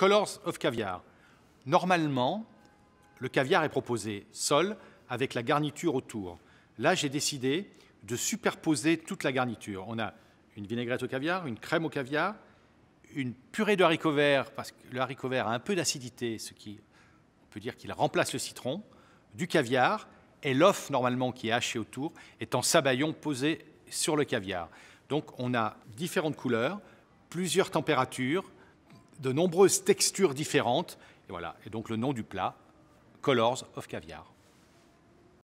Colors of Caviar. Normalement, le caviar est proposé seul avec la garniture autour. Là, j'ai décidé de superposer toute la garniture. On a une vinaigrette au caviar, une crème au caviar, une purée de haricots verts, parce que le haricot vert a un peu d'acidité, ce qui, on peut dire qu'il remplace le citron, du caviar, et l'œuf normalement qui est haché autour est en sabayon posé sur le caviar. Donc on a différentes couleurs, plusieurs températures, de nombreuses textures différentes. Et voilà, et donc le nom du plat, Colors of Caviar.